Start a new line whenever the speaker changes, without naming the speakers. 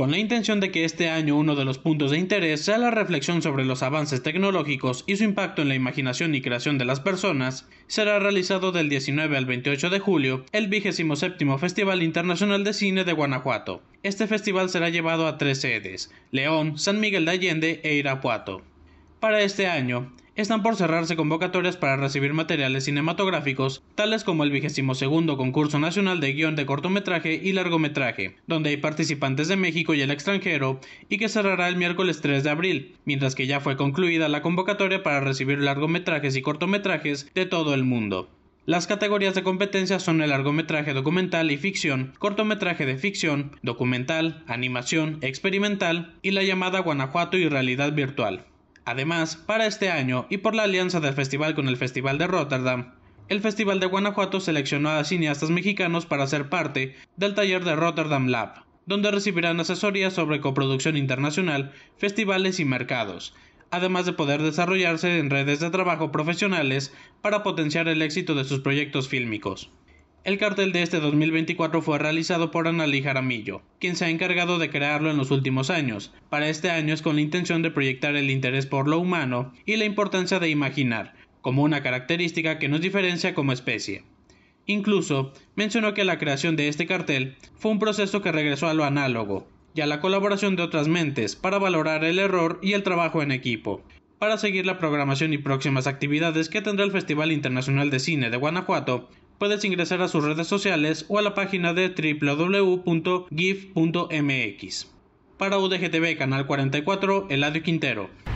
con la intención de que este año uno de los puntos de interés sea la reflexión sobre los avances tecnológicos y su impacto en la imaginación y creación de las personas, será realizado del 19 al 28 de julio el 27 Festival Internacional de Cine de Guanajuato. Este festival será llevado a tres sedes, León, San Miguel de Allende e Irapuato. Para este año, están por cerrarse convocatorias para recibir materiales cinematográficos, tales como el vigésimo segundo concurso nacional de guión de cortometraje y largometraje, donde hay participantes de México y el extranjero, y que cerrará el miércoles 3 de abril, mientras que ya fue concluida la convocatoria para recibir largometrajes y cortometrajes de todo el mundo. Las categorías de competencia son el largometraje documental y ficción, cortometraje de ficción, documental, animación, experimental y la llamada Guanajuato y realidad virtual. Además, para este año y por la alianza del festival con el Festival de Rotterdam, el Festival de Guanajuato seleccionó a cineastas mexicanos para ser parte del taller de Rotterdam Lab, donde recibirán asesorías sobre coproducción internacional, festivales y mercados, además de poder desarrollarse en redes de trabajo profesionales para potenciar el éxito de sus proyectos fílmicos. El cartel de este 2024 fue realizado por Analí Jaramillo, quien se ha encargado de crearlo en los últimos años. Para este año es con la intención de proyectar el interés por lo humano y la importancia de imaginar, como una característica que nos diferencia como especie. Incluso mencionó que la creación de este cartel fue un proceso que regresó a lo análogo y a la colaboración de otras mentes para valorar el error y el trabajo en equipo para seguir la programación y próximas actividades que tendrá el Festival Internacional de Cine de Guanajuato, puedes ingresar a sus redes sociales o a la página de www.gif.mx. Para UDGTV Canal 44, Eladio Quintero.